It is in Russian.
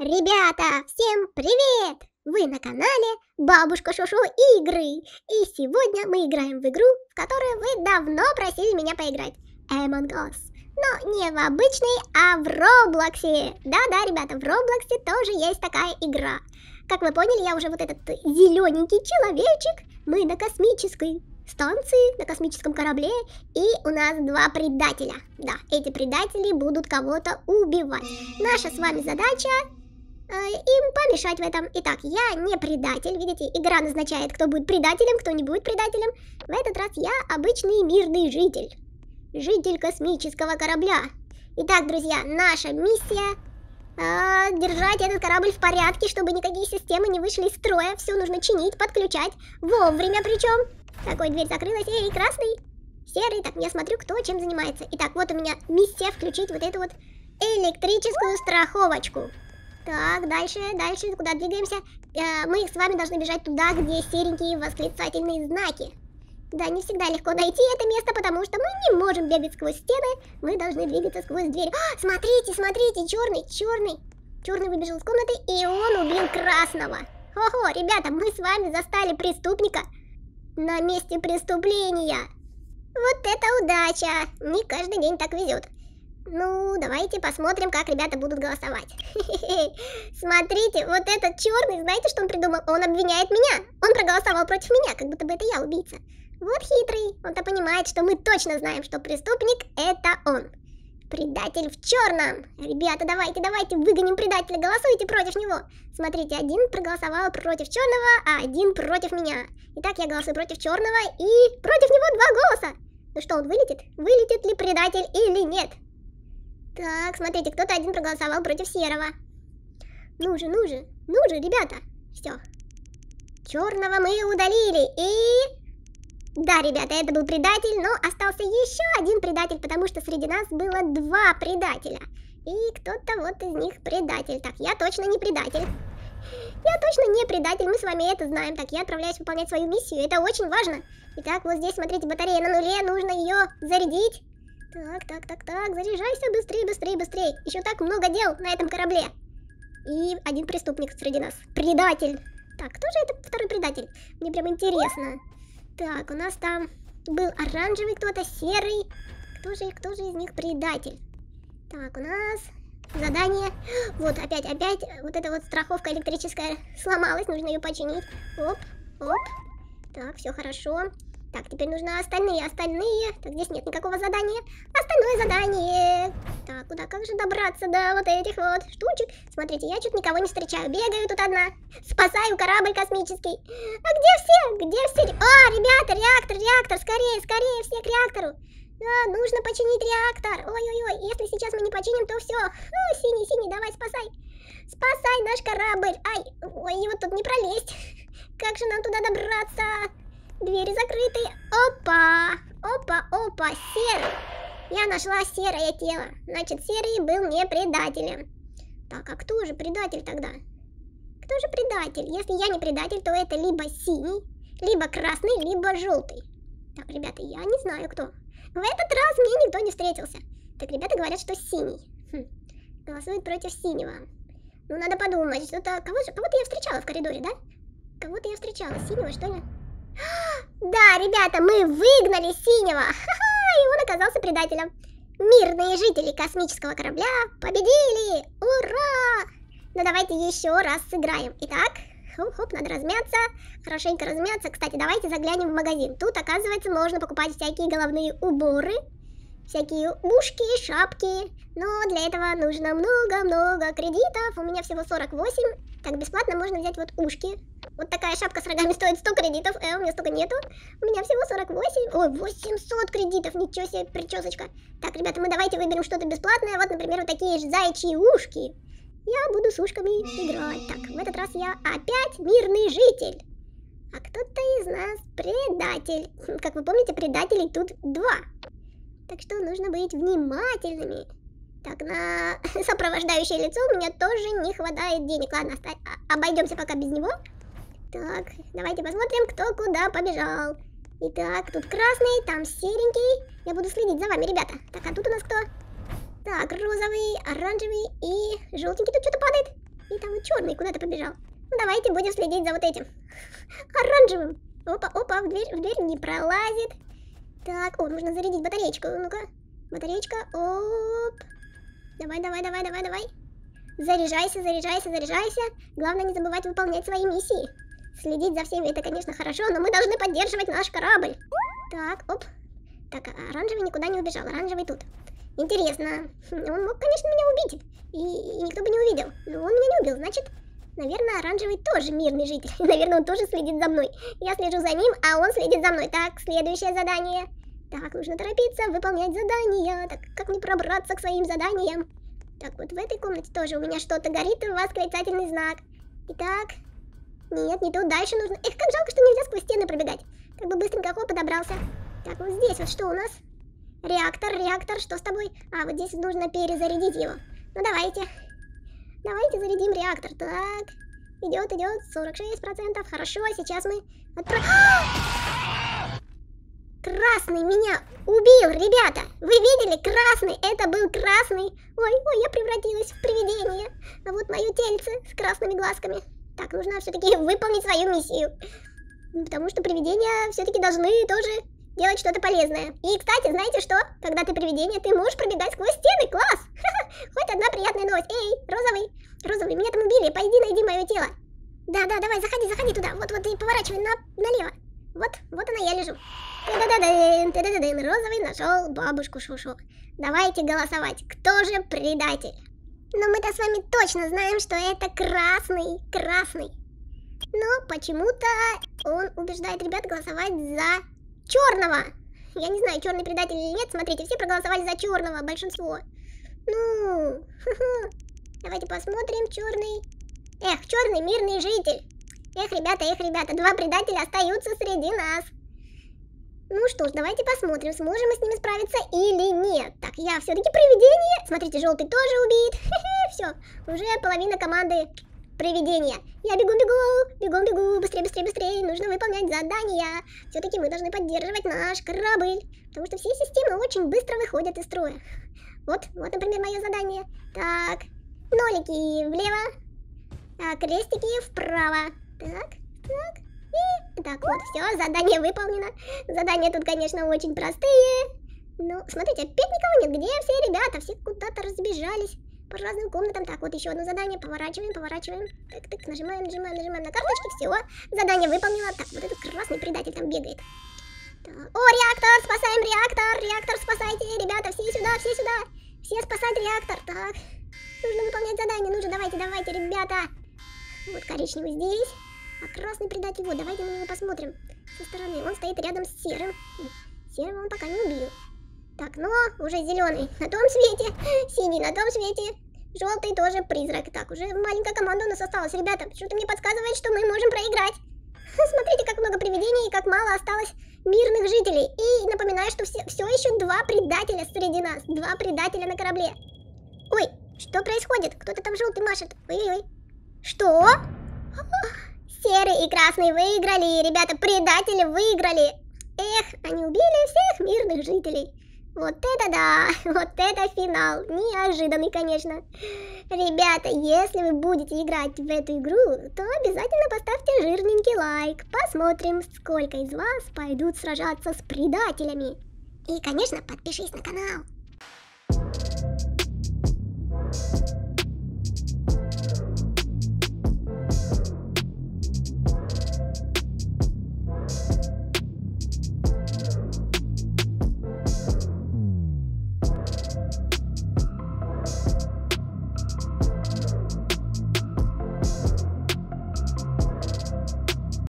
Ребята, всем привет! Вы на канале Бабушка Шушу Игры. И сегодня мы играем в игру, в которую вы давно просили меня поиграть. Among Us. Но не в обычной, а в Роблоксе. Да-да, ребята, в Роблоксе тоже есть такая игра. Как вы поняли, я уже вот этот зелененький человечек. Мы на космической станции, на космическом корабле. И у нас два предателя. Да, эти предатели будут кого-то убивать. Наша с вами задача а, им помешать в этом. Итак, я не предатель, видите, игра назначает, кто будет предателем, кто не будет предателем. В этот раз я обычный мирный житель. Житель космического корабля. Итак, друзья, наша миссия а, держать этот корабль в порядке, чтобы никакие системы не вышли из строя. Все нужно чинить, подключать, вовремя причем. Такой дверь закрылась, эй, красный, серый. Так, я смотрю, кто чем занимается. Итак, вот у меня миссия включить вот эту вот электрическую страховочку. Так, дальше, дальше, куда двигаемся? Э, мы с вами должны бежать туда, где серенькие восклицательные знаки. Да, не всегда легко найти это место, потому что мы не можем бегать сквозь стены. Мы должны двигаться сквозь дверь. А, смотрите, смотрите, черный, черный. Черный выбежал из комнаты, и он убил красного. Ого, ребята, мы с вами застали преступника на месте преступления. Вот это удача! Не каждый день так везет. Ну, давайте посмотрим, как ребята будут голосовать. Смотрите, вот этот черный, знаете, что он придумал? Он обвиняет меня. Он проголосовал против меня, как будто бы это я убийца. Вот хитрый. Он-то понимает, что мы точно знаем, что преступник это он. Предатель в черном. Ребята, давайте, давайте, выгоним предателя, голосуйте против него. Смотрите, один проголосовал против черного, а один против меня. Итак, я голосую против черного и против него два голоса. Ну что, он вылетит? Вылетит ли предатель или нет? Так, смотрите, кто-то один проголосовал против серого. Ну же, ну же, ну же, ребята. Все. Черного мы удалили. И... Да, ребята, это был предатель, но остался еще один предатель, потому что среди нас было два предателя. И кто-то вот из них предатель. Так, я точно не предатель. Я точно не предатель, мы с вами это знаем. Так, я отправляюсь выполнять свою миссию, это очень важно. Итак, вот здесь, смотрите, батарея на нуле, нужно ее зарядить. Так, так, так, так, заряжайся быстрее, быстрее, быстрее. Еще так много дел на этом корабле. И один преступник среди нас. Предатель. Так, кто же это второй предатель? Мне прям интересно. Так, у нас там был оранжевый кто-то, серый. Кто же, кто же из них предатель? Так, у нас задание. Вот, опять, опять вот эта вот страховка электрическая сломалась. Нужно ее починить. Оп, оп. Так, все хорошо. Так, теперь нужно остальные, остальные. Так, здесь нет никакого задания. Остальное задание. Так, куда, как же добраться до вот этих вот штучек? Смотрите, я что-то никого не встречаю. Бегаю тут одна. Спасаю корабль космический. А где все? Где все? А, ребята, реактор, реактор, скорее, скорее, все к реактору. Да, нужно починить реактор. Ой-ой-ой, если сейчас мы не починим, то все. Ну, синий, синий, давай, спасай. Спасай наш корабль. Ай, ой, его тут не пролезть. Как же нам туда добраться? Двери закрыты. Опа! Опа, опа, серый. Я нашла серое тело. Значит, серый был не предателем. Так, а кто же предатель тогда? Кто же предатель? Если я не предатель, то это либо синий, либо красный, либо желтый. Так, ребята, я не знаю кто. В этот раз мне никто не встретился. Так, ребята говорят, что синий. Хм. Голосуют против синего. Ну, надо подумать, что-то... Кого-то кого я встречала в коридоре, да? Кого-то я встречала, синего, что ли? Да, ребята, мы выгнали синего. Ха-ха, и он оказался предателем. Мирные жители космического корабля победили! Ура! Но ну, давайте еще раз сыграем. Итак, хоп-хоп, надо размяться. Хорошенько размяться. Кстати, давайте заглянем в магазин. Тут, оказывается, можно покупать всякие головные уборы. Всякие ушки, шапки. Но для этого нужно много-много кредитов. У меня всего 48. Так, бесплатно можно взять вот ушки. Вот такая шапка с рогами стоит 100 кредитов, э, у меня столько нету. У меня всего 48, ой, 800 кредитов, ничего себе, причесочка. Так, ребята, мы давайте выберем что-то бесплатное, вот, например, вот такие же заячьи ушки. Я буду с ушками играть. Так, в этот раз я опять мирный житель. А кто-то из нас предатель. Хм, как вы помните, предателей тут два. Так что нужно быть внимательными. Так, на сопровождающее лицо у меня тоже не хватает денег. Ладно, а, обойдемся пока без него. Так, давайте посмотрим, кто куда побежал. Итак, тут красный, там серенький. Я буду следить за вами, ребята. Так, а тут у нас кто? Так, розовый, оранжевый и желтенький тут что-то падает. И там черный куда-то побежал. Ну, давайте будем следить за вот этим. Оранжевым. Опа, опа, в дверь, в дверь не пролазит. Так, о, нужно зарядить батареечку. Ну-ка, батареечка, оп. Давай, давай, давай, давай, давай. Заряжайся, заряжайся, заряжайся. Главное не забывать выполнять свои миссии. Следить за всеми это, конечно, хорошо, но мы должны поддерживать наш корабль. Так, оп. Так, а оранжевый никуда не убежал, оранжевый тут. Интересно. Хм, он мог, конечно, меня убить, и, и никто бы не увидел. Но он меня не убил, значит, наверное, оранжевый тоже мирный житель. Наверное, он тоже следит за мной. Я слежу за ним, а он следит за мной. Так, следующее задание. Так, нужно торопиться, выполнять задания. Так, как не пробраться к своим заданиям? Так, вот в этой комнате тоже у меня что-то горит, у вас восклицательный знак. Итак, нет, не тут, дальше нужно... Эх, как жалко, что нельзя сквозь стены пробегать. Как бы быстренько, хоп, подобрался. Так, вот здесь вот что у нас? Реактор, реактор, что с тобой? А, вот здесь нужно перезарядить его. Ну, давайте. Давайте зарядим реактор. Так, идет, идет, 46%. Хорошо, а сейчас мы... Отпро... Красный меня убил, ребята! Вы видели? Красный! Это был красный! Ой, ой, я превратилась в привидение! А вот мое тельце с красными глазками. Так, нужно все-таки выполнить свою миссию. Ну, потому что привидения все-таки должны тоже делать что-то полезное. И, кстати, знаете что? Когда ты привидение, ты можешь пробегать сквозь стены. Класс! Хоть одна приятная новость. Эй, розовый, розовый, меня там убили. Пойди найди мое тело. Да, да, давай, заходи, заходи туда. Вот, вот и поворачивай на, налево. Вот, вот она, я лежу. Ты-да-да-дын, ты-да-да-дын, розовый нашел бабушку Шушу. Давайте голосовать. Кто же предатель? Но мы-то с вами точно знаем, что это красный, красный. Но почему-то он убеждает ребят голосовать за черного. Я не знаю, черный предатель или нет. Смотрите, все проголосовали за черного, большинство. Ну, давайте посмотрим, черный. Эх, черный мирный житель. Эх, ребята, эх, ребята, два предателя остаются среди нас. Ну что ж, давайте посмотрим, сможем мы с ними справиться или нет. Так, я все-таки привидение. Смотрите, желтый тоже убит. Все, уже половина команды привидения. Я бегу, бегу, бегу, бегу, быстрее, быстрее, быстрее. Нужно выполнять задания. Все-таки мы должны поддерживать наш корабль, потому что все системы очень быстро выходят из строя. Вот, вот, например, мое задание. Так, нолики влево, а крестики вправо. Так, так, так, вот все, задание выполнено. Задания тут, конечно, очень простые. Ну, смотрите, опять никого нет. Где все ребята? Все куда-то разбежались по разным комнатам. Так, вот еще одно задание. Поворачиваем, поворачиваем. Так, так, нажимаем, нажимаем, нажимаем на карточки. Все, задание выполнено. Так, вот этот красный предатель там бегает. Так. О, реактор, спасаем реактор. Реактор, спасайте, ребята, все сюда, все сюда. Все спасать реактор. Так, нужно выполнять задание. Нужно, давайте, давайте, ребята. Вот коричневый здесь. А красный предать его. Давайте на него посмотрим. Со стороны. Он стоит рядом с серым. Серого он пока не убил. Так, но уже зеленый на том свете. Синий на том свете. Желтый тоже призрак. Так, уже маленькая команда у нас осталась. Ребята, что-то мне подсказывает, что мы можем проиграть. Смотрите, как много привидений и как мало осталось мирных жителей. И напоминаю, что все, все еще два предателя среди нас. Два предателя на корабле. Ой, что происходит? Кто-то там желтый машет. Ой-ой-ой. Что? Серый и красный выиграли, ребята, предатели выиграли. Эх, они убили всех мирных жителей. Вот это да, вот это финал, неожиданный, конечно. Ребята, если вы будете играть в эту игру, то обязательно поставьте жирненький лайк. Посмотрим, сколько из вас пойдут сражаться с предателями. И, конечно, подпишись на канал.